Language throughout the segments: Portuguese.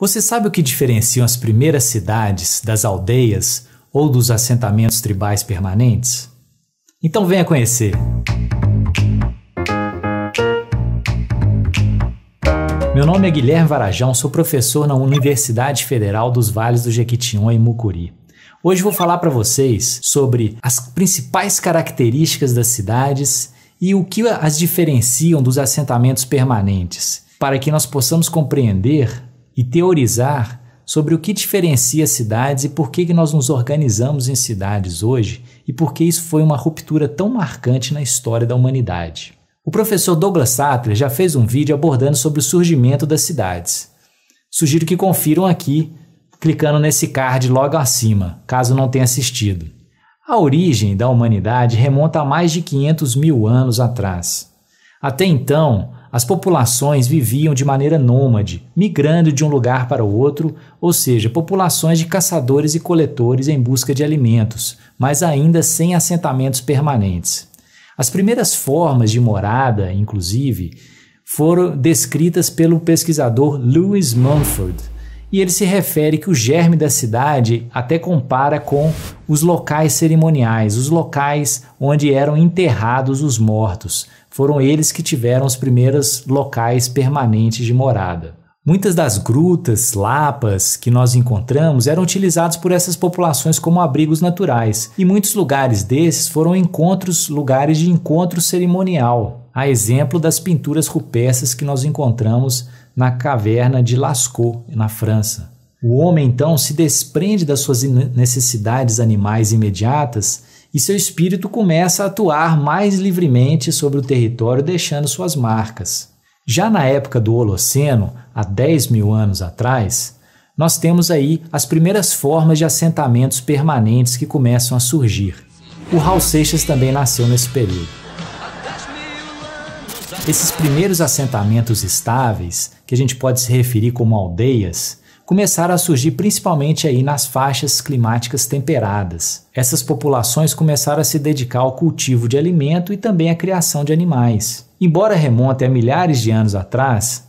Você sabe o que diferenciam as primeiras cidades das aldeias ou dos assentamentos tribais permanentes? Então venha conhecer! Meu nome é Guilherme Varajão, sou professor na Universidade Federal dos Vales do Jequitinhonha e Mucuri. Hoje vou falar para vocês sobre as principais características das cidades e o que as diferenciam dos assentamentos permanentes, para que nós possamos compreender e teorizar sobre o que diferencia cidades e por que, nós nos organizamos em cidades hoje e por que isso foi uma ruptura tão marcante na história da humanidade. O professor Douglas Sattler já fez um vídeo abordando sobre o surgimento das cidades. Sugiro que confiram aqui, clicando nesse card logo acima, caso não tenha assistido. A origem da humanidade remonta a mais de 500 mil anos atrás. Até então, as populações viviam de maneira nômade, migrando de um lugar para o outro, ou seja, populações de caçadores e coletores em busca de alimentos, mas ainda sem assentamentos permanentes. As primeiras formas de morada, inclusive, foram descritas pelo pesquisador Lewis Mumford, e ele se refere que o germe da cidade até compara com os locais cerimoniais, os locais onde eram enterrados os mortos, foram eles que tiveram os primeiros locais permanentes de morada. Muitas das grutas, lapas que nós encontramos eram utilizados por essas populações como abrigos naturais, e muitos lugares desses foram encontros, lugares de encontro cerimonial, a exemplo das pinturas rupestres que nós encontramos na caverna de Lascaux, na França. O homem então se desprende das suas necessidades animais imediatas e seu espírito começa a atuar mais livremente sobre o território, deixando suas marcas. Já na época do Holoceno, há 10 mil anos atrás, nós temos aí as primeiras formas de assentamentos permanentes que começam a surgir. O Raul Seixas também nasceu nesse período. Esses primeiros assentamentos estáveis, que a gente pode se referir como aldeias, começaram a surgir principalmente aí nas faixas climáticas temperadas. Essas populações começaram a se dedicar ao cultivo de alimento e também à criação de animais. Embora remonte a milhares de anos atrás,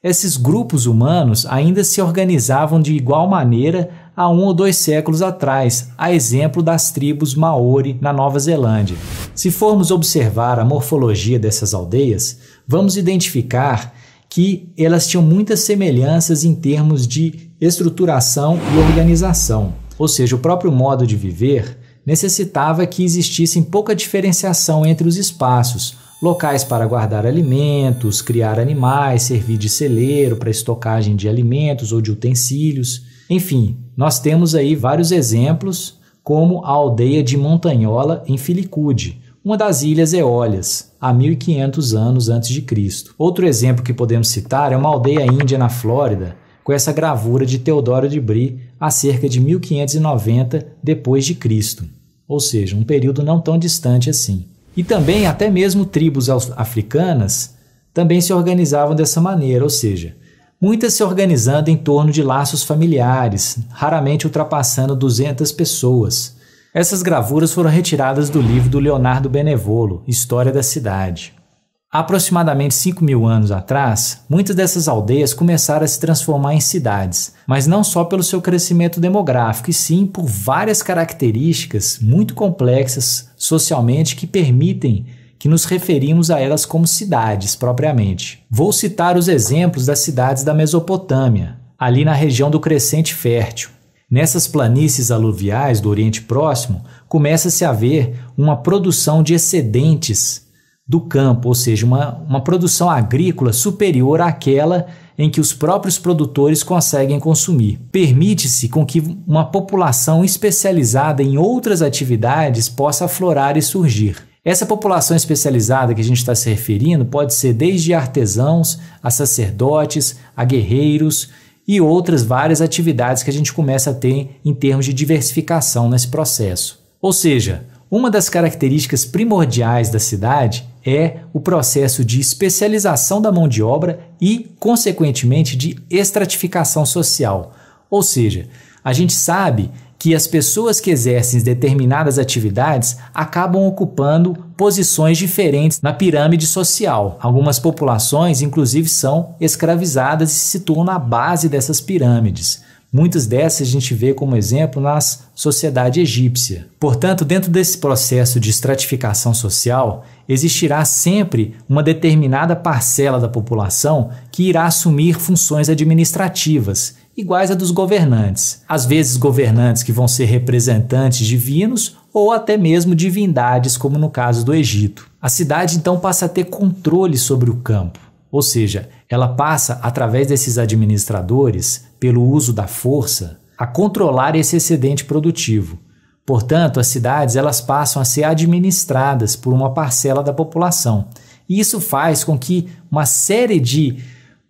esses grupos humanos ainda se organizavam de igual maneira há um ou dois séculos atrás, a exemplo das tribos Maori na Nova Zelândia. Se formos observar a morfologia dessas aldeias, vamos identificar que elas tinham muitas semelhanças em termos de estruturação e organização. Ou seja, o próprio modo de viver necessitava que existissem pouca diferenciação entre os espaços, locais para guardar alimentos, criar animais, servir de celeiro para estocagem de alimentos ou de utensílios. Enfim, nós temos aí vários exemplos, como a aldeia de Montanhola em Filicude, uma das Ilhas Eólias, há 1500 anos antes de Cristo. Outro exemplo que podemos citar é uma aldeia índia na Flórida, com essa gravura de Teodoro de Bri, há cerca de 1590 depois de Cristo, ou seja, um período não tão distante assim. E também até mesmo tribos africanas também se organizavam dessa maneira, ou seja, muitas se organizando em torno de laços familiares, raramente ultrapassando 200 pessoas essas gravuras foram retiradas do livro do Leonardo Benevolo, História da Cidade. Há aproximadamente 5 mil anos atrás, muitas dessas aldeias começaram a se transformar em cidades, mas não só pelo seu crescimento demográfico, e sim por várias características muito complexas socialmente que permitem que nos referimos a elas como cidades propriamente. Vou citar os exemplos das cidades da Mesopotâmia, ali na região do Crescente Fértil, Nessas planícies aluviais do Oriente Próximo, começa-se a ver uma produção de excedentes do campo, ou seja, uma, uma produção agrícola superior àquela em que os próprios produtores conseguem consumir. Permite-se com que uma população especializada em outras atividades possa aflorar e surgir. Essa população especializada que a gente está se referindo pode ser desde artesãos a sacerdotes, a guerreiros, e outras várias atividades que a gente começa a ter em termos de diversificação nesse processo. Ou seja, uma das características primordiais da cidade é o processo de especialização da mão de obra e, consequentemente, de estratificação social. Ou seja, a gente sabe que as pessoas que exercem determinadas atividades acabam ocupando posições diferentes na pirâmide social. Algumas populações, inclusive, são escravizadas e se situam na base dessas pirâmides. Muitas dessas a gente vê como exemplo na sociedade egípcia. Portanto, dentro desse processo de estratificação social, existirá sempre uma determinada parcela da população que irá assumir funções administrativas, iguais a dos governantes. Às vezes, governantes que vão ser representantes divinos ou até mesmo divindades, como no caso do Egito. A cidade então passa a ter controle sobre o campo, ou seja, ela passa, através desses administradores, pelo uso da força, a controlar esse excedente produtivo. Portanto, as cidades elas passam a ser administradas por uma parcela da população. E isso faz com que uma série de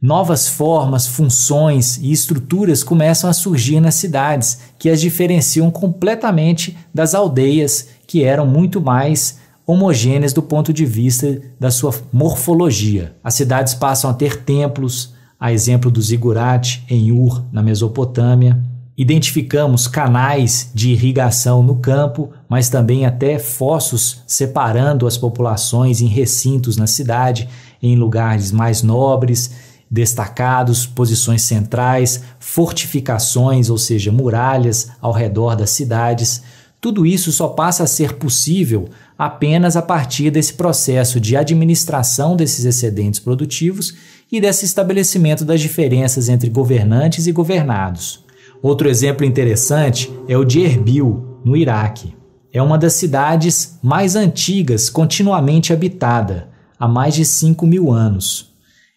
novas formas, funções e estruturas começam a surgir nas cidades, que as diferenciam completamente das aldeias que eram muito mais homogêneas do ponto de vista da sua morfologia. As cidades passam a ter templos, a exemplo do ziggurat em Ur, na Mesopotâmia. Identificamos canais de irrigação no campo, mas também até fossos separando as populações em recintos na cidade, em lugares mais nobres, destacados, posições centrais, fortificações, ou seja, muralhas ao redor das cidades tudo isso só passa a ser possível apenas a partir desse processo de administração desses excedentes produtivos e desse estabelecimento das diferenças entre governantes e governados. Outro exemplo interessante é o de Erbil, no Iraque. É uma das cidades mais antigas continuamente habitada, há mais de 5 mil anos.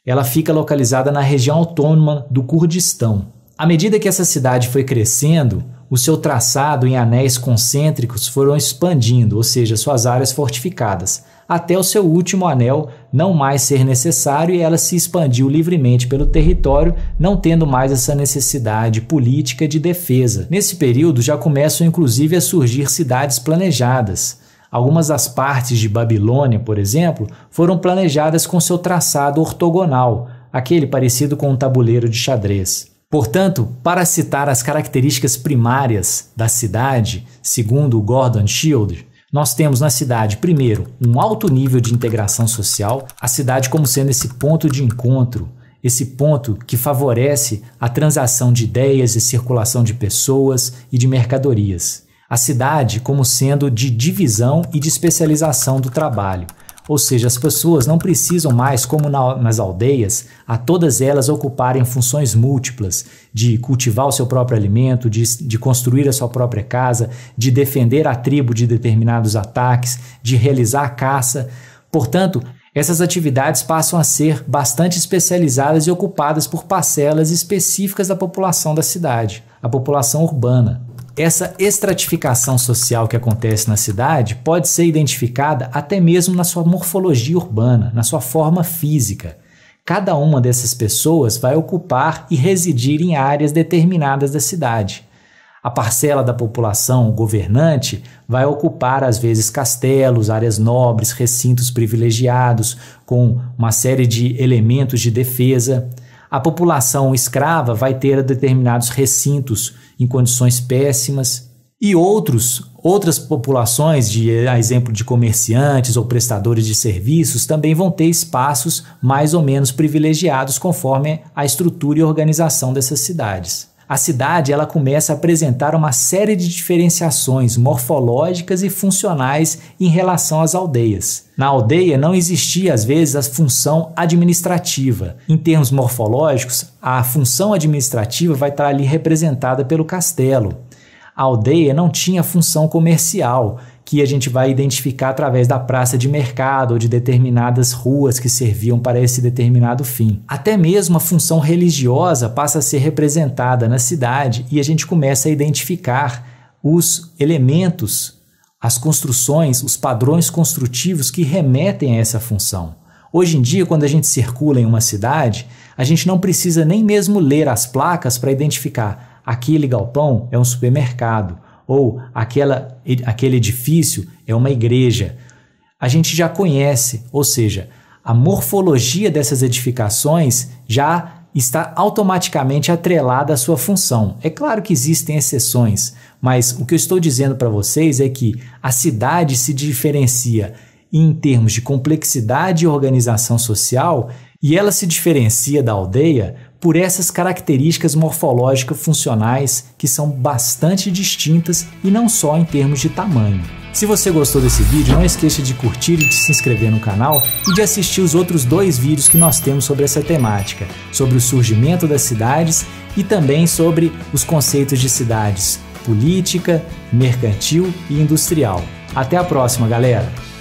Ela fica localizada na região autônoma do Kurdistão. À medida que essa cidade foi crescendo, o seu traçado em anéis concêntricos foram expandindo, ou seja, suas áreas fortificadas, até o seu último anel não mais ser necessário e ela se expandiu livremente pelo território, não tendo mais essa necessidade política de defesa. Nesse período já começam inclusive a surgir cidades planejadas. Algumas das partes de Babilônia, por exemplo, foram planejadas com seu traçado ortogonal, aquele parecido com um tabuleiro de xadrez. Portanto, para citar as características primárias da cidade, segundo Gordon Shield, nós temos na cidade, primeiro, um alto nível de integração social, a cidade como sendo esse ponto de encontro, esse ponto que favorece a transação de ideias e circulação de pessoas e de mercadorias. A cidade como sendo de divisão e de especialização do trabalho, ou seja, as pessoas não precisam mais, como na, nas aldeias, a todas elas ocuparem funções múltiplas de cultivar o seu próprio alimento, de, de construir a sua própria casa, de defender a tribo de determinados ataques, de realizar a caça. Portanto, essas atividades passam a ser bastante especializadas e ocupadas por parcelas específicas da população da cidade, a população urbana. Essa estratificação social que acontece na cidade pode ser identificada até mesmo na sua morfologia urbana, na sua forma física. Cada uma dessas pessoas vai ocupar e residir em áreas determinadas da cidade. A parcela da população governante vai ocupar, às vezes, castelos, áreas nobres, recintos privilegiados, com uma série de elementos de defesa. A população escrava vai ter determinados recintos em condições péssimas e outros, outras populações, de, a exemplo de comerciantes ou prestadores de serviços, também vão ter espaços mais ou menos privilegiados conforme a estrutura e organização dessas cidades a cidade ela começa a apresentar uma série de diferenciações morfológicas e funcionais em relação às aldeias. Na aldeia não existia às vezes a função administrativa. Em termos morfológicos, a função administrativa vai estar ali representada pelo castelo. A aldeia não tinha função comercial, que a gente vai identificar através da praça de mercado ou de determinadas ruas que serviam para esse determinado fim. Até mesmo a função religiosa passa a ser representada na cidade e a gente começa a identificar os elementos, as construções, os padrões construtivos que remetem a essa função. Hoje em dia, quando a gente circula em uma cidade, a gente não precisa nem mesmo ler as placas para identificar aquele galpão é um supermercado ou aquela, aquele edifício é uma igreja. A gente já conhece, ou seja, a morfologia dessas edificações já está automaticamente atrelada à sua função. É claro que existem exceções, mas o que eu estou dizendo para vocês é que a cidade se diferencia em termos de complexidade e organização social, e ela se diferencia da aldeia por essas características morfológicas funcionais que são bastante distintas e não só em termos de tamanho. Se você gostou desse vídeo, não esqueça de curtir e de se inscrever no canal e de assistir os outros dois vídeos que nós temos sobre essa temática, sobre o surgimento das cidades e também sobre os conceitos de cidades política, mercantil e industrial. Até a próxima, galera!